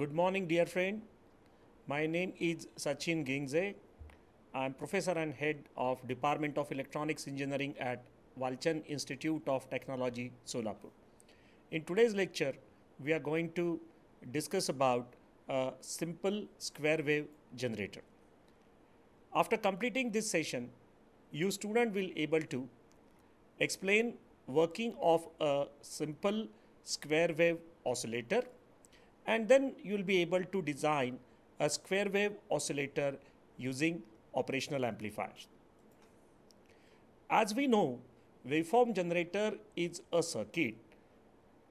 Good morning, dear friend. My name is Sachin Gingze. I am professor and head of Department of Electronics Engineering at Walchan Institute of Technology, Solapur. In today's lecture, we are going to discuss about a simple square wave generator. After completing this session, you student will able to explain working of a simple square wave oscillator and then you'll be able to design a square wave oscillator using operational amplifiers. As we know, waveform generator is a circuit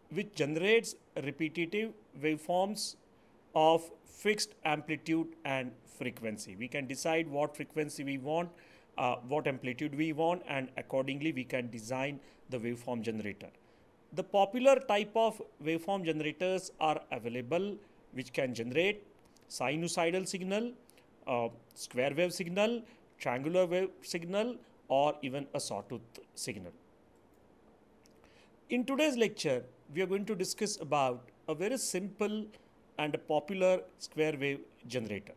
which generates repetitive waveforms of fixed amplitude and frequency. We can decide what frequency we want, uh, what amplitude we want and accordingly we can design the waveform generator the popular type of waveform generators are available which can generate sinusoidal signal, uh, square wave signal, triangular wave signal or even a sawtooth signal. In today's lecture, we are going to discuss about a very simple and a popular square wave generator.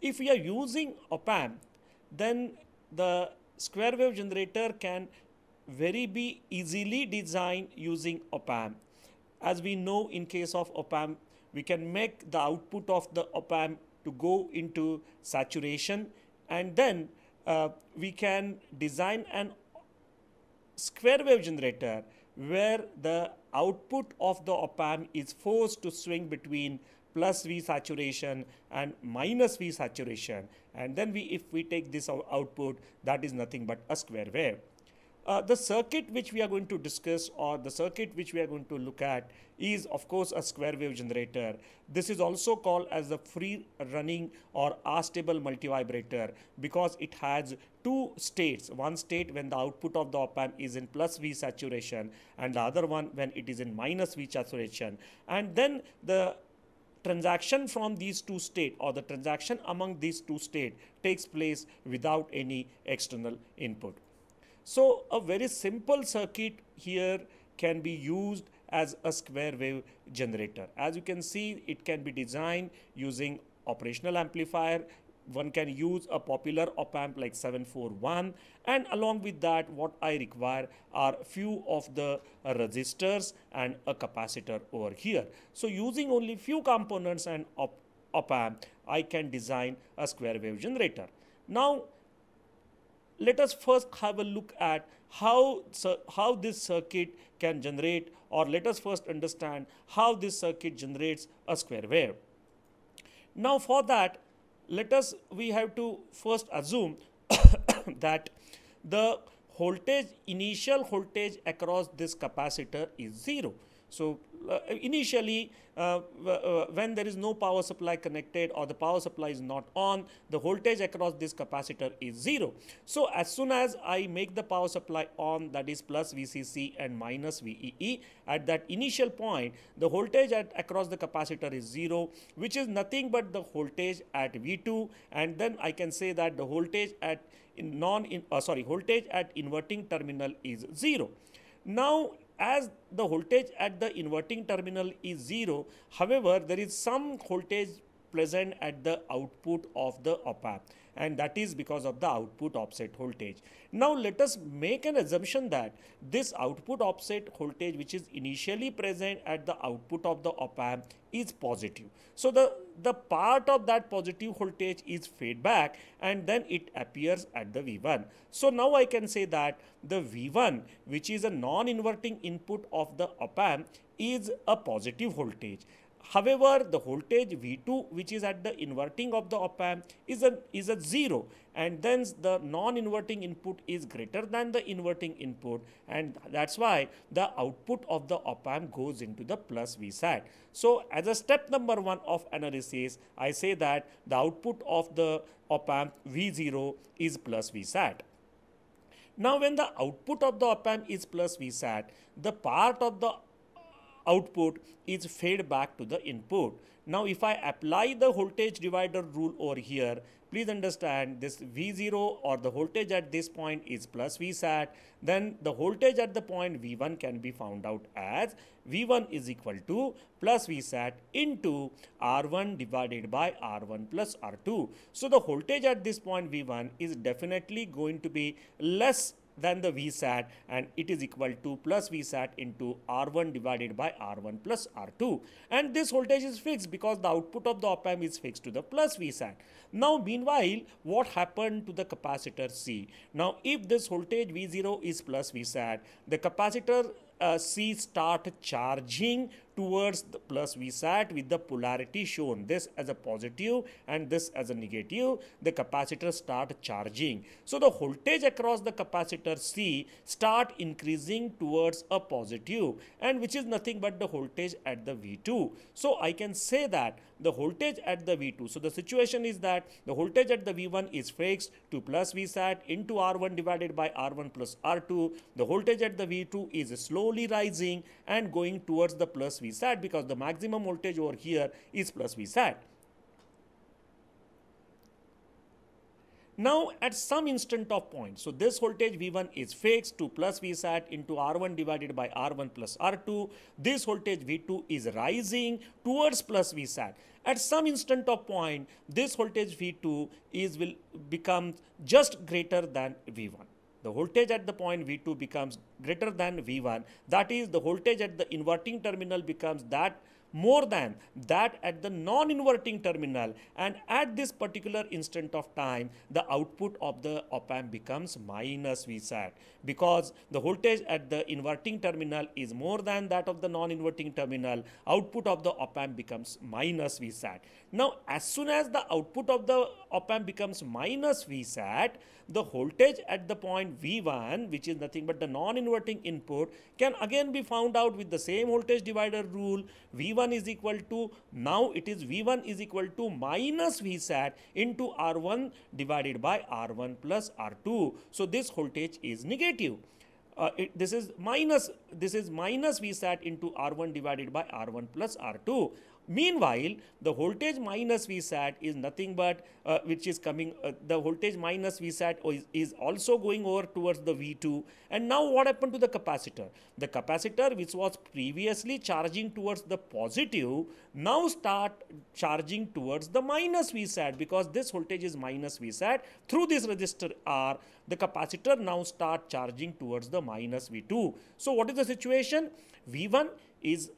If we are using op-amp, then the square wave generator can very be easily designed using op-amp. As we know in case of op-amp, we can make the output of the op-amp to go into saturation and then uh, we can design an square wave generator where the output of the op-amp is forced to swing between plus V saturation and minus V saturation and then we if we take this output that is nothing but a square wave. Uh, the circuit which we are going to discuss or the circuit which we are going to look at is of course a square wave generator. This is also called as the free running or R-stable multivibrator because it has two states. One state when the output of the op-amp is in plus V saturation and the other one when it is in minus V saturation. And then the transaction from these two state or the transaction among these two state takes place without any external input. So a very simple circuit here can be used as a square wave generator. As you can see, it can be designed using operational amplifier. One can use a popular op amp like 741 and along with that what I require are few of the resistors and a capacitor over here. So using only few components and op, op amp, I can design a square wave generator. Now let us first have a look at how, how this circuit can generate or let us first understand how this circuit generates a square wave. Now for that, let us, we have to first assume that the voltage, initial voltage across this capacitor is zero. So uh, initially, uh, uh, when there is no power supply connected or the power supply is not on, the voltage across this capacitor is zero. So as soon as I make the power supply on, that is plus VCC and minus VEE, at that initial point, the voltage at across the capacitor is zero, which is nothing but the voltage at V2, and then I can say that the voltage at non in, uh, sorry voltage at inverting terminal is zero. Now as the voltage at the inverting terminal is 0 however there is some voltage present at the output of the op-amp and that is because of the output offset voltage. Now let us make an assumption that this output offset voltage which is initially present at the output of the op-amp is positive. So the, the part of that positive voltage is feedback and then it appears at the V1. So now I can say that the V1 which is a non-inverting input of the op-amp is a positive voltage However, the voltage V2 which is at the inverting of the op-amp is a, is a 0 and then the non-inverting input is greater than the inverting input and that's why the output of the op-amp goes into the plus V side. So, as a step number 1 of analysis, I say that the output of the op-amp V0 is plus V sat. Now, when the output of the op-amp is plus V sat, the part of the output is fed back to the input. Now if I apply the voltage divider rule over here, please understand this V0 or the voltage at this point is plus Vsat, then the voltage at the point V1 can be found out as V1 is equal to plus Vsat into R1 divided by R1 plus R2. So the voltage at this point V1 is definitely going to be less than the VSAT and it is equal to plus VSAT into R1 divided by R1 plus R2. And this voltage is fixed because the output of the op amp is fixed to the plus VSAT. Now meanwhile, what happened to the capacitor C? Now if this voltage V0 is plus VSAT, the capacitor uh, C start charging towards the plus VSAT with the polarity shown this as a positive and this as a negative the capacitor start charging so the voltage across the capacitor C start increasing towards a positive and which is nothing but the voltage at the V2 so I can say that the voltage at the V2 so the situation is that the voltage at the V1 is fixed to plus VSAT into R1 divided by R1 plus R2 the voltage at the V2 is slowly rising and going towards the plus VSAT sat because the maximum voltage over here is plus V sat. Now at some instant of point, so this voltage V1 is fixed to plus Vsat into R1 divided by R1 plus R2. This voltage V2 is rising towards plus Vsat. At some instant of point, this voltage V2 is will become just greater than V1 the voltage at the point V2 becomes greater than V1. That is, the voltage at the inverting terminal becomes that more than that at the non-inverting terminal and at this particular instant of time the output of the op amp becomes minus VSAT because the voltage at the inverting terminal is more than that of the non-inverting terminal output of the op amp becomes minus VSAT. Now as soon as the output of the op amp becomes minus VSAT the voltage at the point V1 which is nothing but the non-inverting input can again be found out with the same voltage divider rule V1 V1 is equal to, now it is V1 is equal to minus Vsat into R1 divided by R1 plus R2. So this voltage is negative. Uh, it, this is minus this is minus Vsat into R1 divided by R1 plus R2. Meanwhile, the voltage minus VSAT is nothing but uh, which is coming, uh, the voltage minus VSAT is, is also going over towards the V2. And now what happened to the capacitor? The capacitor which was previously charging towards the positive now start charging towards the minus VSAT because this voltage is minus VSAT. Through this resistor R, the capacitor now start charging towards the minus V2. So what is the situation? V1 is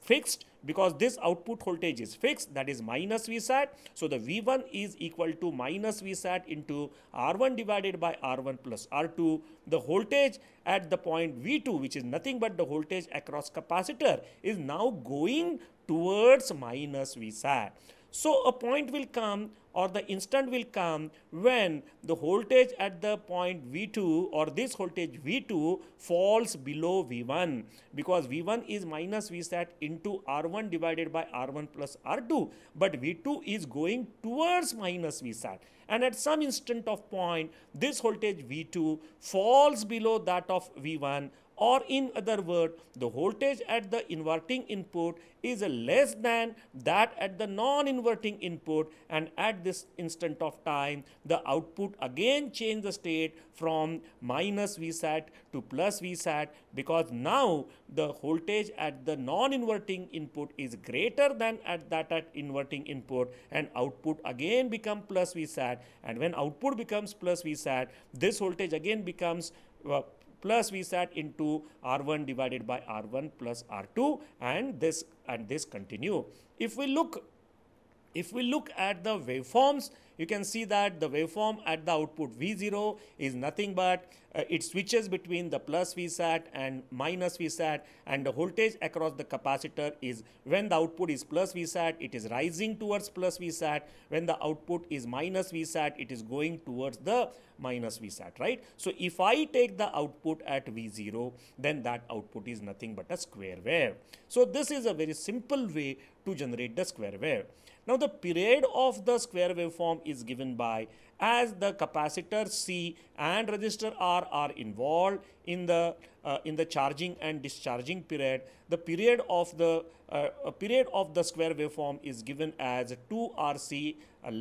fixed because this output voltage is fixed that is minus Vsat. So, the V1 is equal to minus Vsat into R1 divided by R1 plus R2. The voltage at the point V2 which is nothing but the voltage across capacitor is now going towards minus Vsat. So a point will come or the instant will come when the voltage at the point V2 or this voltage V2 falls below V1 because V1 is minus V sat into R1 divided by R1 plus R2 but V2 is going towards minus V sat, and at some instant of point this voltage V2 falls below that of V1 or in other word the voltage at the inverting input is less than that at the non-inverting input and at this instant of time the output again change the state from minus VSAT to plus VSAT because now the voltage at the non-inverting input is greater than at that at inverting input and output again become plus VSAT and when output becomes plus VSAT this voltage again becomes uh, plus VSAT into R1 divided by R1 plus R2 and this and this continue. If we look if we look at the waveforms, you can see that the waveform at the output V0 is nothing but uh, it switches between the plus Vsat and minus Vsat and the voltage across the capacitor is when the output is plus Vsat, it is rising towards plus Vsat. When the output is minus Vsat, it is going towards the minus Vsat, right? So if I take the output at V0, then that output is nothing but a square wave. So this is a very simple way to generate the square wave. Now the period of the square waveform is given by as the capacitor C and resistor R are involved in the uh, in the charging and discharging period the period of the uh, period of the square waveform is given as 2RC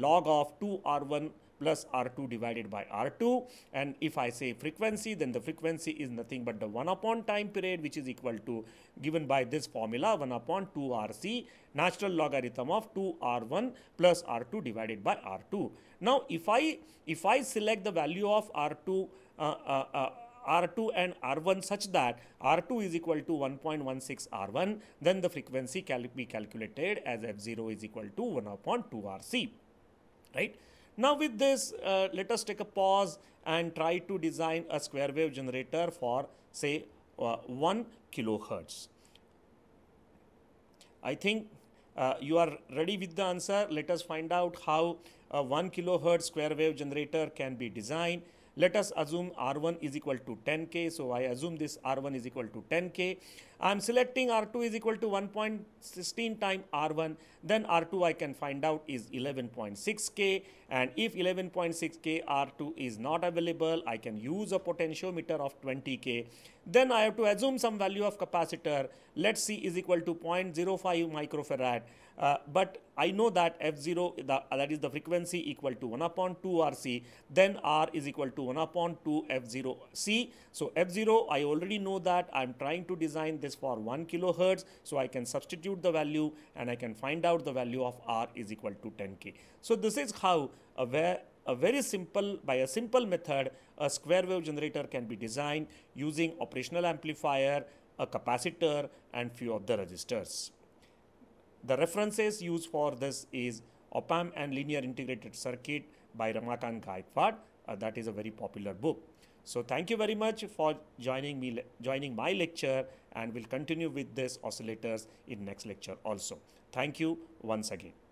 log of 2R1 plus R2 divided by R2 and if I say frequency then the frequency is nothing but the 1 upon time period which is equal to given by this formula 1 upon 2RC natural logarithm of 2R1 plus R2 divided by R2. Now if I if I select the value of R2 uh, uh, uh, R2 and R1 such that R2 is equal to 1.16 R1, then the frequency can cal be calculated as F0 is equal to 1 upon 2RC, right? Now with this, uh, let us take a pause and try to design a square wave generator for say uh, 1 kilohertz. I think uh, you are ready with the answer. Let us find out how a 1 kilohertz square wave generator can be designed. Let us assume R1 is equal to 10K. So I assume this R1 is equal to 10K. I'm selecting R2 is equal to 1.16 time R1. Then R2 I can find out is 11.6K. And if 11.6K R2 is not available, I can use a potentiometer of 20K then I have to assume some value of capacitor. Let's see is equal to 0.05 microfarad. Uh, but I know that F0, the, that is the frequency equal to 1 upon 2 RC, then R is equal to 1 upon 2 F0C. So F0, I already know that I'm trying to design this for 1 kilohertz. So I can substitute the value and I can find out the value of R is equal to 10K. So this is how uh, where a very simple, by a simple method, a square wave generator can be designed using operational amplifier, a capacitor and few of the resistors. The references used for this is op-amp and linear integrated circuit by Ramakant Gaikwad. Uh, that is a very popular book. So thank you very much for joining me, joining my lecture and we'll continue with this oscillators in next lecture also. Thank you once again.